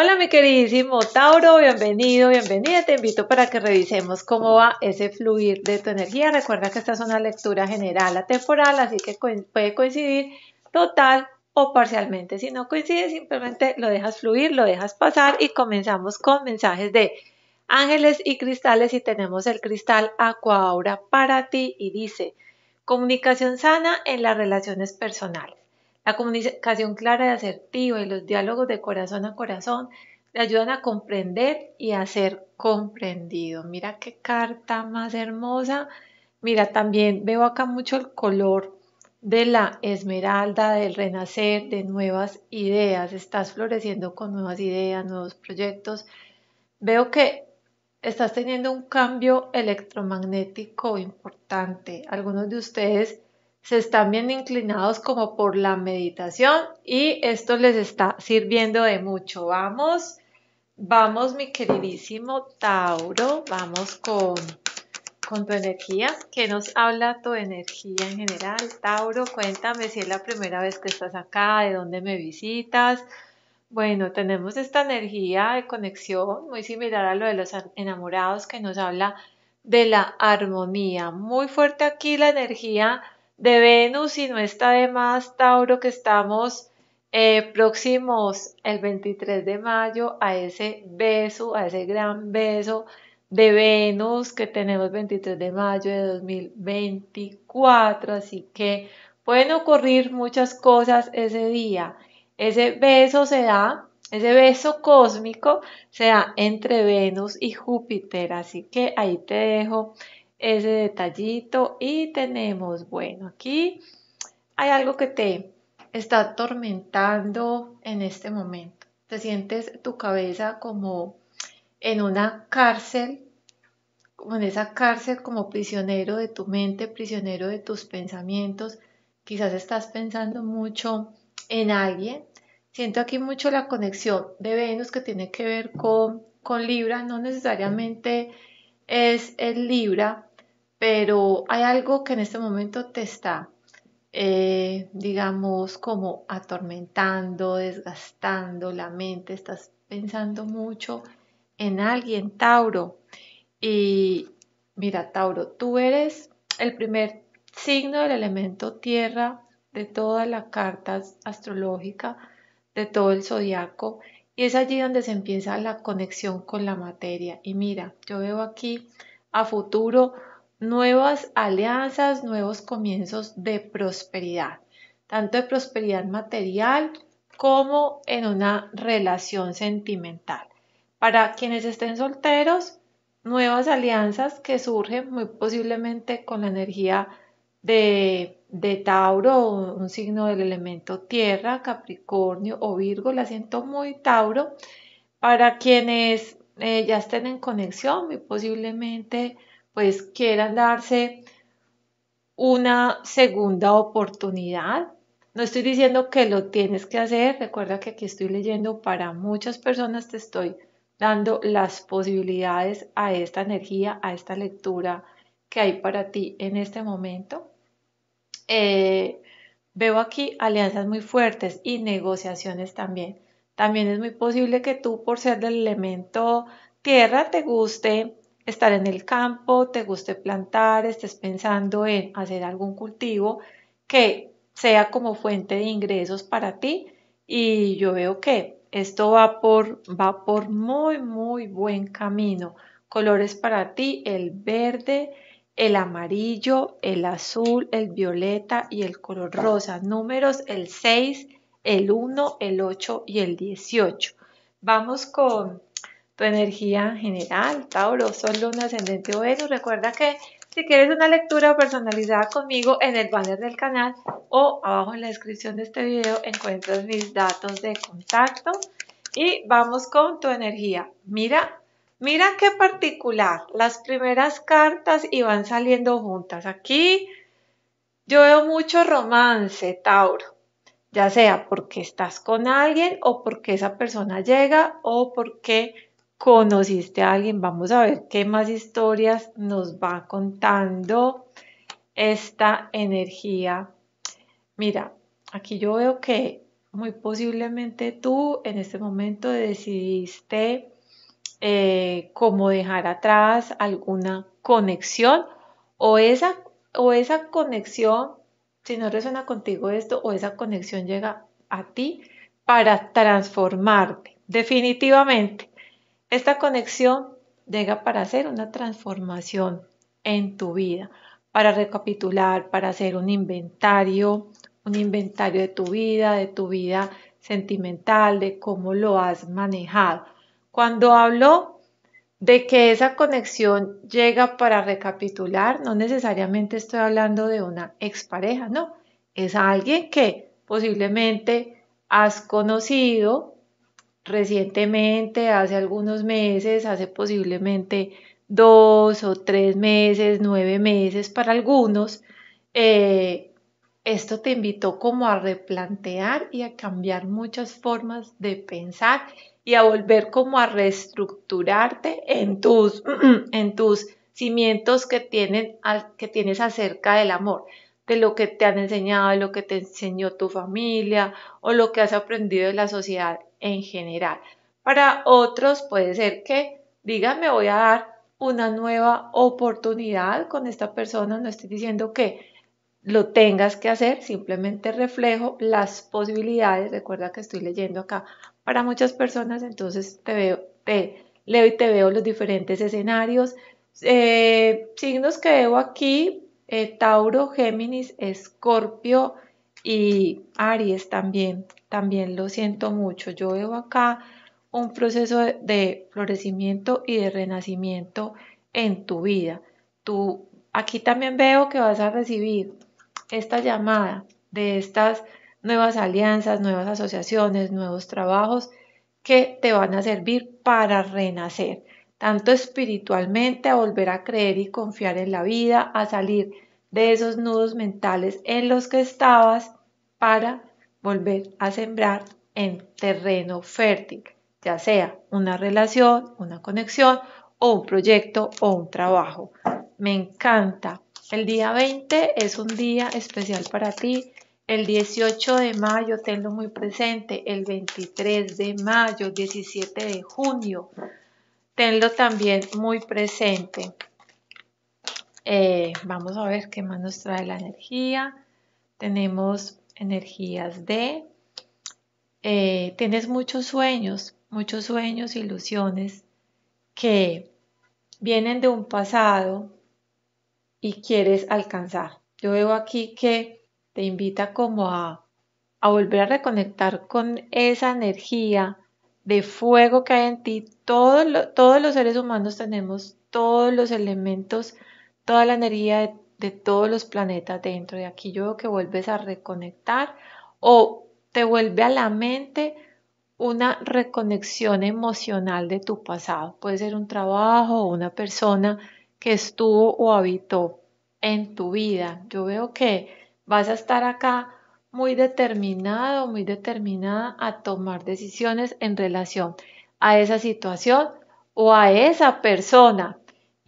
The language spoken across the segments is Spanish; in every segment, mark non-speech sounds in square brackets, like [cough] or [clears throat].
Hola mi queridísimo Tauro, bienvenido, bienvenida. Te invito para que revisemos cómo va ese fluir de tu energía. Recuerda que esta es una lectura general atemporal, así que puede coincidir total o parcialmente. Si no coincide, simplemente lo dejas fluir, lo dejas pasar y comenzamos con mensajes de ángeles y cristales y tenemos el cristal aura para ti y dice comunicación sana en las relaciones personales. La comunicación clara y asertiva y los diálogos de corazón a corazón le ayudan a comprender y a ser comprendido. Mira qué carta más hermosa. Mira, también veo acá mucho el color de la esmeralda, del renacer, de nuevas ideas. Estás floreciendo con nuevas ideas, nuevos proyectos. Veo que estás teniendo un cambio electromagnético importante. Algunos de ustedes se están bien inclinados como por la meditación y esto les está sirviendo de mucho. Vamos, vamos mi queridísimo Tauro, vamos con, con tu energía. ¿Qué nos habla tu energía en general? Tauro, cuéntame si es la primera vez que estás acá, de dónde me visitas. Bueno, tenemos esta energía de conexión muy similar a lo de los enamorados que nos habla de la armonía. Muy fuerte aquí la energía de Venus y no está de más, Tauro, que estamos eh, próximos el 23 de mayo a ese beso, a ese gran beso de Venus que tenemos 23 de mayo de 2024. Así que pueden ocurrir muchas cosas ese día. Ese beso se da, ese beso cósmico se da entre Venus y Júpiter. Así que ahí te dejo ese detallito y tenemos, bueno, aquí hay algo que te está atormentando en este momento. Te sientes tu cabeza como en una cárcel, como en esa cárcel como prisionero de tu mente, prisionero de tus pensamientos. Quizás estás pensando mucho en alguien. Siento aquí mucho la conexión de Venus que tiene que ver con, con Libra, no necesariamente es el Libra, pero hay algo que en este momento te está, eh, digamos, como atormentando, desgastando la mente, estás pensando mucho en alguien, Tauro. Y mira, Tauro, tú eres el primer signo del elemento tierra de toda la carta astrológica, de todo el zodiaco. Y es allí donde se empieza la conexión con la materia. Y mira, yo veo aquí a futuro nuevas alianzas, nuevos comienzos de prosperidad, tanto de prosperidad material como en una relación sentimental. Para quienes estén solteros, nuevas alianzas que surgen muy posiblemente con la energía de, Tauro, un signo del elemento tierra, Capricornio o Virgo, la siento muy Tauro. Para quienes eh, ya estén en conexión, muy posiblemente pues quieran darse una segunda oportunidad. No estoy diciendo que lo tienes que hacer, recuerda que aquí estoy leyendo para muchas personas, te estoy dando las posibilidades a esta energía, a esta lectura que hay para ti en este momento. Eh, veo aquí alianzas muy fuertes y negociaciones también. También es muy posible que tú, por ser del elemento tierra, te guste estar en el campo, te guste plantar, estés pensando en hacer algún cultivo que sea como fuente de ingresos para ti. Y yo veo que esto va por, va por muy, muy buen camino. Colores para ti, el verde, el amarillo, el azul, el violeta y el color rosa. Números el 6, el 1, el 8 y el 18. Vamos con tu energía general, Tauro, Sol, Luna, Ascendente o Venus. Recuerda que si quieres una lectura personalizada conmigo en el banner del canal o abajo en la descripción de este video encuentras mis datos de contacto. Y vamos con tu energía. Mira, mira qué particular. Las primeras cartas iban saliendo juntas. Aquí yo veo mucho romance, Tauro. Ya sea porque estás con alguien o porque esa persona llega o porque conociste a alguien, vamos a ver qué más historias nos va contando esta energía. Mira, aquí yo veo que muy posiblemente tú en este momento decidiste eh, cómo dejar atrás alguna conexión o esa, o esa conexión, si no resuena contigo esto, o esa conexión llega a ti para transformarte, definitivamente. Esta conexión llega para hacer una transformación en tu vida, para recapitular, para hacer un inventario, un inventario de tu vida, de tu vida sentimental, de cómo lo has manejado. Cuando hablo de que esa conexión llega para recapitular, no necesariamente estoy hablando de una expareja, no, es alguien que posiblemente has conocido recientemente, hace algunos meses, hace posiblemente dos o tres meses, nueve meses para algunos, eh, esto te invitó como a replantear y a cambiar muchas formas de pensar y a volver como a reestructurarte en tus, [clears throat] en tus cimientos que, tienen, que tienes acerca del amor, de lo que te han enseñado, de lo que te enseñó tu familia o lo que has aprendido de la sociedad en general. Para otros puede ser que digan, me voy a dar una nueva oportunidad con esta persona, no estoy diciendo que lo tengas que hacer, simplemente reflejo las posibilidades, recuerda que estoy leyendo acá para muchas personas, entonces te veo, te leo y te veo los diferentes escenarios. Eh, signos que veo aquí, eh, Tauro, Géminis, Escorpio, y Aries también, también lo siento mucho. Yo veo acá un proceso de florecimiento y de renacimiento en tu vida. Tú aquí también veo que vas a recibir esta llamada de estas nuevas alianzas, nuevas asociaciones, nuevos trabajos que te van a servir para renacer, tanto espiritualmente a volver a creer y confiar en la vida, a salir de esos nudos mentales en los que estabas para volver a sembrar en terreno fértil, ya sea una relación, una conexión o un proyecto o un trabajo. Me encanta. El día 20 es un día especial para ti. El 18 de mayo, tenlo muy presente. El 23 de mayo, 17 de junio, tenlo también muy presente. Eh, vamos a ver qué más nos trae la energía. Tenemos energías de... Eh, tienes muchos sueños, muchos sueños, ilusiones que vienen de un pasado y quieres alcanzar. Yo veo aquí que te invita como a, volver a reconectar con esa energía de fuego que hay en ti. todos los seres humanos tenemos todos los elementos toda la energía de, todos los planetas dentro. de aquí yo veo que vuelves a reconectar o te vuelve a la mente una reconexión emocional de tu pasado. Puede ser un trabajo o una persona que estuvo o habitó en tu vida. Yo veo que vas a estar acá muy determinado, muy determinada a tomar decisiones en relación a esa situación o a esa persona.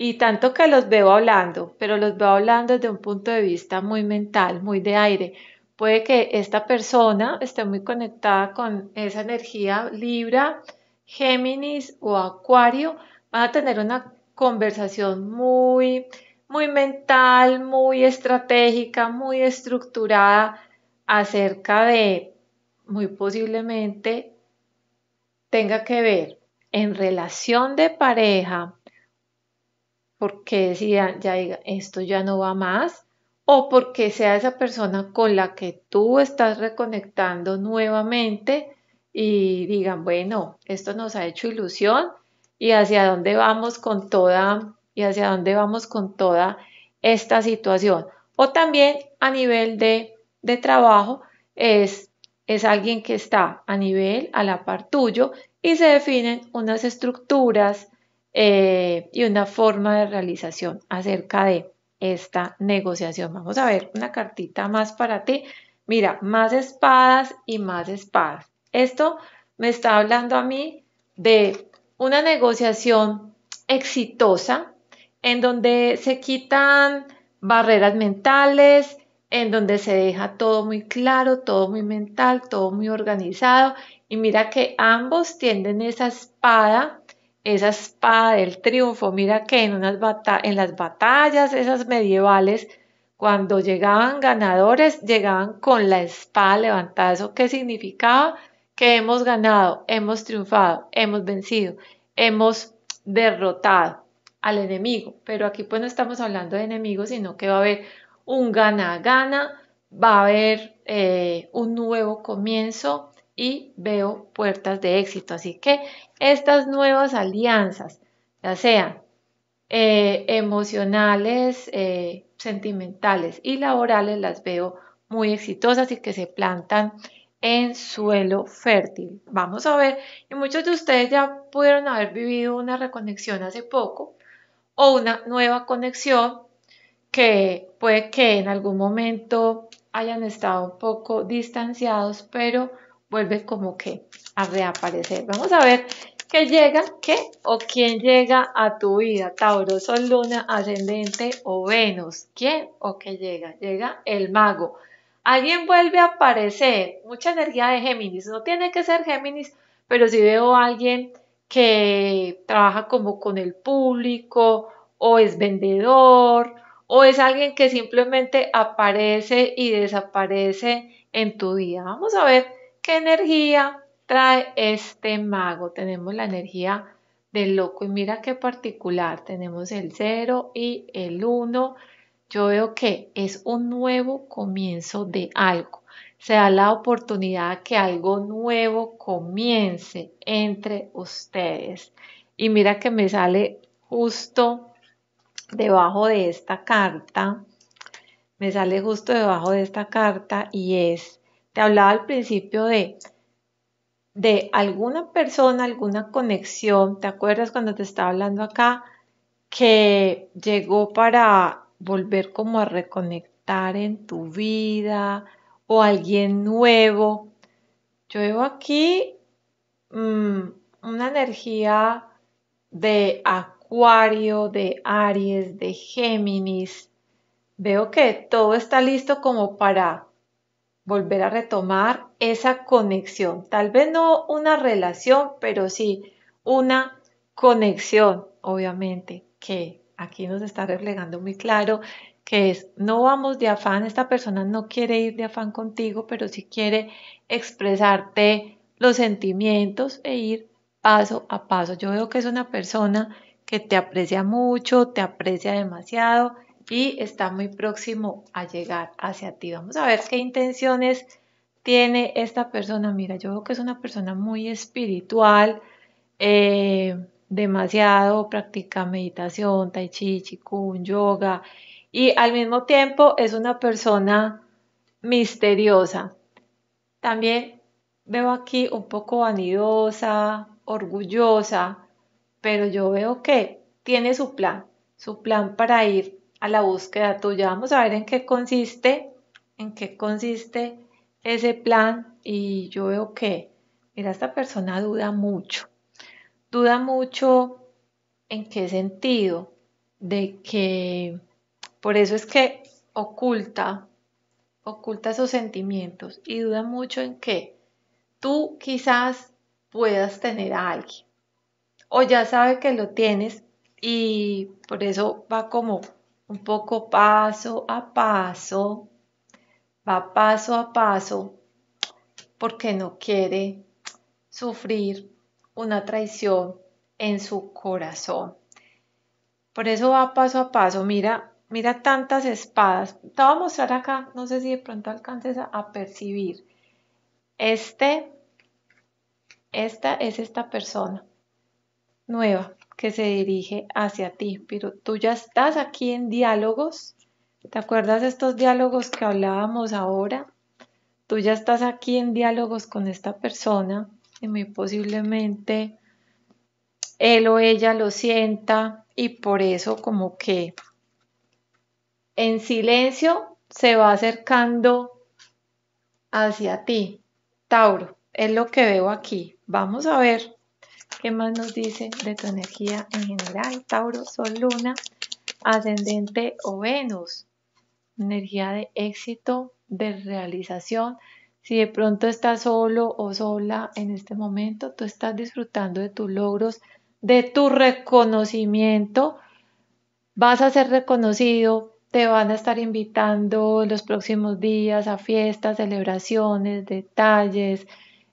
Y tanto que los veo hablando, pero los veo hablando desde un punto de vista muy mental, muy de aire. Puede que esta persona esté muy conectada con esa energía Libra, Géminis o Acuario. Van a tener una conversación muy, muy mental, muy estratégica, muy estructurada acerca de, muy posiblemente, tenga que ver en relación de pareja porque decían ya diga, esto ya no va más, o porque sea esa persona con la que tú estás reconectando nuevamente y digan, bueno, esto nos ha hecho ilusión y hacia dónde vamos con toda y hacia dónde vamos con toda esta situación. O también a nivel de, trabajo es, es alguien que está a nivel, a la par tuyo y se definen unas estructuras, eh, y una forma de realización acerca de esta negociación. Vamos a ver una cartita más para ti. Mira, más espadas y más espadas. Esto me está hablando a mí de una negociación exitosa en donde se quitan barreras mentales, en donde se deja todo muy claro, todo muy mental, todo muy organizado. Y mira que ambos tienden esa espada esa espada del triunfo. Mira que en, unas en las batallas esas medievales, cuando llegaban ganadores, llegaban con la espada levantada. ¿Eso qué significaba? Que hemos ganado, hemos triunfado, hemos vencido, hemos derrotado al enemigo. Pero aquí pues no estamos hablando de enemigos, sino que va a haber un gana-gana, va a haber eh, un nuevo comienzo, y veo puertas de éxito. Así que estas nuevas alianzas, ya sean eh, emocionales, eh, sentimentales y laborales, las veo muy exitosas y que se plantan en suelo fértil. Vamos a ver, y muchos de ustedes ya pudieron haber vivido una reconexión hace poco o una nueva conexión que puede que en algún momento hayan estado un poco distanciados, pero vuelve como que a reaparecer. Vamos a ver qué llega, qué o quién llega a tu vida. Tauro, Sol, Luna, Ascendente o Venus. ¿Quién o qué llega? Llega el mago. Alguien vuelve a aparecer. Mucha energía de Géminis. No tiene que ser Géminis, pero si veo a alguien que trabaja como con el público o es vendedor o es alguien que simplemente aparece y desaparece en tu vida. Vamos a ver energía trae este mago? Tenemos la energía del loco y mira qué particular. Tenemos el 0 y el 1. Yo veo que es un nuevo comienzo de algo. Se da la oportunidad que algo nuevo comience entre ustedes. Y mira que me sale justo debajo de esta carta. Me sale justo debajo de esta carta y es hablaba al principio de, de alguna persona, alguna conexión. ¿Te acuerdas cuando te estaba hablando acá? Que llegó para volver como a reconectar en tu vida o alguien nuevo. Yo veo aquí mm, una energía de Acuario, de Aries, de Géminis. Veo que todo está listo como para volver a retomar esa conexión. Tal vez no una relación, pero sí una conexión, obviamente, que aquí nos está reflejando muy claro que es no vamos de afán, esta persona no quiere ir de afán contigo, pero sí quiere expresarte los sentimientos e ir paso a paso. Yo veo que es una persona que te aprecia mucho, te aprecia demasiado y está muy próximo a llegar hacia ti. Vamos a ver qué intenciones tiene esta persona. Mira, yo veo que es una persona muy espiritual, eh, demasiado practica meditación, tai chi, yoga y al mismo tiempo es una persona misteriosa. También veo aquí un poco vanidosa, orgullosa, pero yo veo que tiene su plan, su plan para ir a la búsqueda tuya. Vamos a ver en qué consiste, en qué consiste ese plan y yo veo que, mira, esta persona duda mucho. Duda mucho en qué sentido, de que por eso es que oculta, oculta esos sentimientos y duda mucho en que tú quizás puedas tener a alguien o ya sabe que lo tienes y por eso va como un poco paso a paso, va paso a paso porque no quiere sufrir una traición en su corazón. Por eso va paso a paso, mira, mira tantas espadas. Te voy a mostrar acá, no sé si de pronto alcances a, percibir. Este, esta es esta persona nueva que se dirige hacia ti. Pero tú ya estás aquí en diálogos. ¿Te acuerdas estos diálogos que hablábamos ahora? Tú ya estás aquí en diálogos con esta persona y muy posiblemente él o ella lo sienta y por eso como que en silencio se va acercando hacia ti. Tauro, es lo que veo aquí. Vamos a ver ¿Qué más nos dice de tu energía en general? Tauro, Sol, Luna, Ascendente o Venus. Energía de éxito, de realización. Si de pronto estás solo o sola en este momento, tú estás disfrutando de tus logros, de tu reconocimiento. Vas a ser reconocido, te van a estar invitando los próximos días a fiestas, celebraciones, detalles,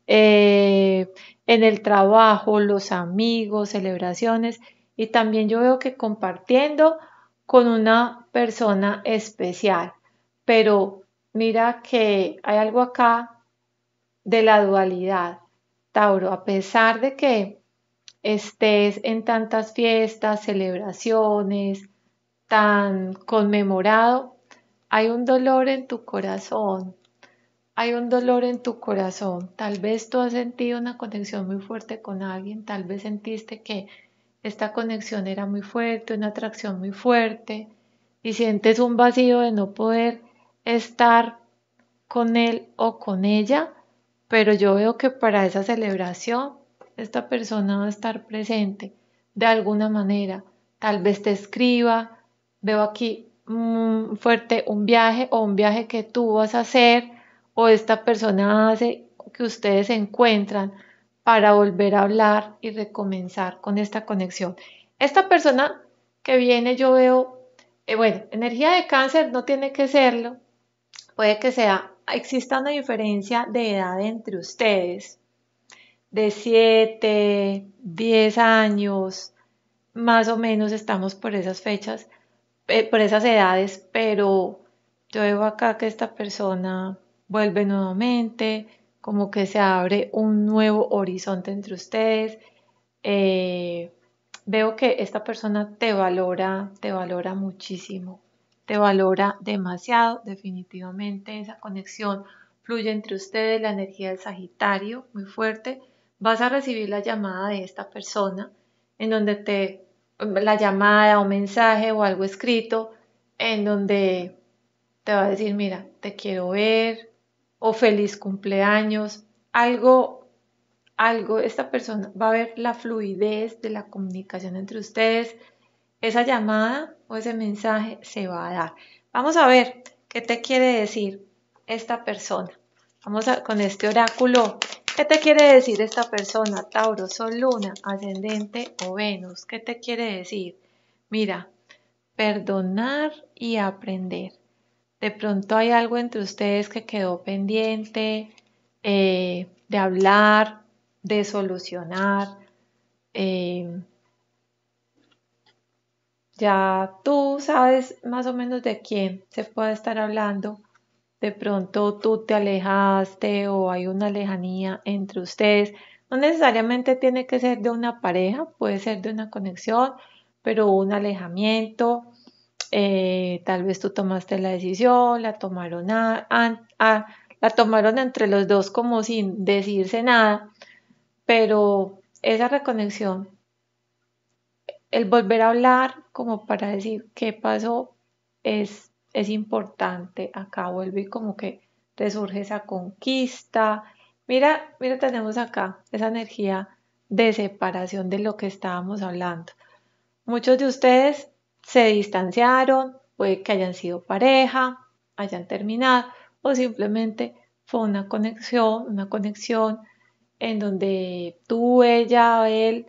eh, en el trabajo, los amigos, celebraciones y también yo veo que compartiendo con una persona especial. Pero mira que hay algo acá de la dualidad. Tauro, a pesar de que estés en tantas fiestas, celebraciones, tan conmemorado, hay un dolor en tu corazón, hay un dolor en tu corazón, tal vez tú has sentido una conexión muy fuerte con alguien, tal vez sentiste que esta conexión era muy fuerte, una atracción muy fuerte, y sientes un vacío de no poder estar con él o con ella, pero yo veo que para esa celebración esta persona va a estar presente de alguna manera. Tal vez te escriba, veo aquí fuerte un viaje o un viaje que tú vas a hacer o esta persona hace que ustedes se encuentran para volver a hablar y recomenzar con esta conexión. Esta persona que viene yo veo, eh, bueno, energía de cáncer no tiene que serlo, puede que sea, exista una diferencia de edad entre ustedes, de 7, 10 años, más o menos estamos por esas fechas, eh, por esas edades, pero yo veo acá que esta persona vuelve nuevamente, como que se abre un nuevo horizonte entre ustedes. Eh, veo que esta persona te valora, te valora muchísimo, te valora demasiado, definitivamente esa conexión fluye entre ustedes, la energía del Sagitario, muy fuerte. Vas a recibir la llamada de esta persona, en donde te, la llamada o mensaje o algo escrito, en donde te va a decir, mira, te quiero ver, o feliz cumpleaños, algo, algo, esta persona va a ver la fluidez de la comunicación entre ustedes, esa llamada o ese mensaje se va a dar. Vamos a ver qué te quiere decir esta persona. Vamos a, con este oráculo. ¿Qué te quiere decir esta persona? Tauro, Sol, Luna, Ascendente o Venus. ¿Qué te quiere decir? Mira, perdonar y aprender de pronto hay algo entre ustedes que quedó pendiente eh, de hablar, de solucionar. Eh, ya tú sabes más o menos de quién se puede estar hablando. De pronto tú te alejaste o hay una lejanía entre ustedes. No necesariamente tiene que ser de una pareja, puede ser de una conexión, pero un alejamiento, eh, tal vez tú tomaste la decisión, la tomaron, la tomaron entre los dos como sin decirse nada, pero esa reconexión, el volver a hablar como para decir qué pasó es, es importante. Acá vuelve como que resurge esa conquista. Mira, mira, tenemos acá esa energía de separación de lo que estábamos hablando. Muchos de ustedes se distanciaron, puede que hayan sido pareja, hayan terminado o simplemente fue una conexión, una conexión en donde tú, ella, él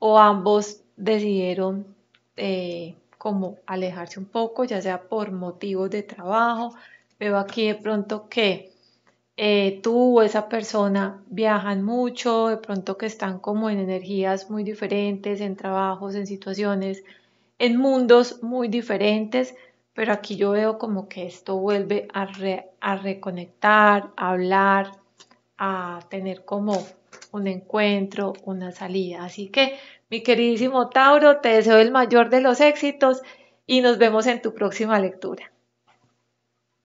o ambos decidieron eh, como alejarse un poco, ya sea por motivos de trabajo. Veo aquí de pronto que eh, tú o esa persona viajan mucho, de pronto que están como en energías muy diferentes, en trabajos, en situaciones en mundos muy diferentes, pero aquí yo veo como que esto vuelve a, reconectar, a hablar, a tener como un encuentro, una salida. Así que, mi queridísimo Tauro, te deseo el mayor de los éxitos y nos vemos en tu próxima lectura.